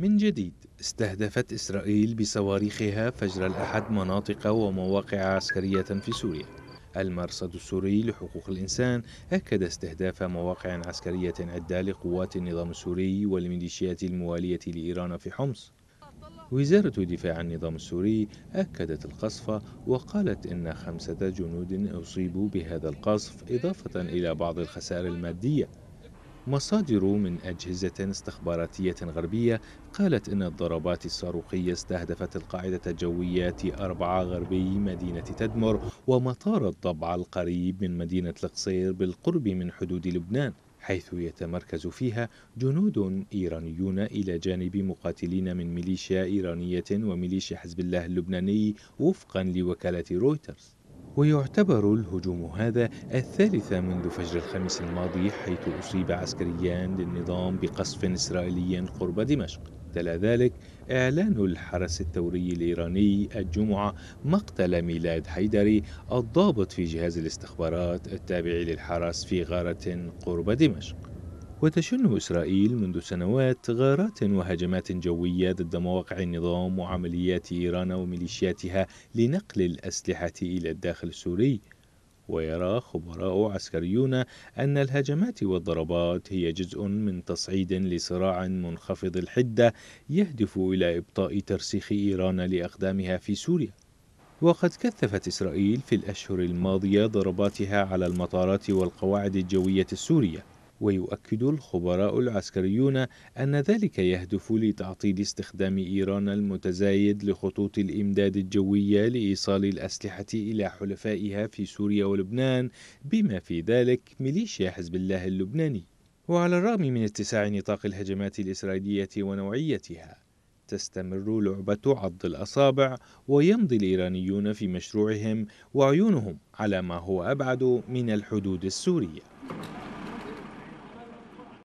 من جديد استهدفت إسرائيل بصواريخها فجر الأحد مناطق ومواقع عسكرية في سوريا المرصد السوري لحقوق الإنسان أكد استهداف مواقع عسكرية عدة لقوات النظام السوري والميليشيات الموالية لإيران في حمص وزارة دفاع النظام السوري أكدت القصف وقالت إن خمسة جنود أصيبوا بهذا القصف إضافة إلى بعض الخسائر المادية مصادر من أجهزة استخباراتية غربية قالت إن الضربات الصاروخية استهدفت القاعدة الجوية أربعة غربي مدينة تدمر ومطار الضبع القريب من مدينة القصير بالقرب من حدود لبنان حيث يتمركز فيها جنود إيرانيون إلى جانب مقاتلين من ميليشيا إيرانية وميليشيا حزب الله اللبناني وفقا لوكالة رويترز ويعتبر الهجوم هذا الثالث منذ فجر الخميس الماضي حيث أصيب عسكريان للنظام بقصف إسرائيلي قرب دمشق تلا ذلك إعلان الحرس الثوري الإيراني الجمعة مقتل ميلاد حيدري الضابط في جهاز الاستخبارات التابع للحرس في غارة قرب دمشق وتشن إسرائيل منذ سنوات غارات وهجمات جوية ضد مواقع النظام وعمليات إيران وميليشياتها لنقل الأسلحة إلى الداخل السوري ويرى خبراء عسكريون أن الهجمات والضربات هي جزء من تصعيد لصراع منخفض الحدة يهدف إلى إبطاء ترسيخ إيران لأقدامها في سوريا وقد كثفت إسرائيل في الأشهر الماضية ضرباتها على المطارات والقواعد الجوية السورية ويؤكد الخبراء العسكريون أن ذلك يهدف لتعطيل استخدام إيران المتزايد لخطوط الإمداد الجوية لإيصال الأسلحة إلى حلفائها في سوريا ولبنان بما في ذلك ميليشيا حزب الله اللبناني وعلى الرغم من اتساع نطاق الهجمات الإسرائيلية ونوعيتها تستمر لعبة عض الأصابع ويمضي الإيرانيون في مشروعهم وعيونهم على ما هو أبعد من الحدود السورية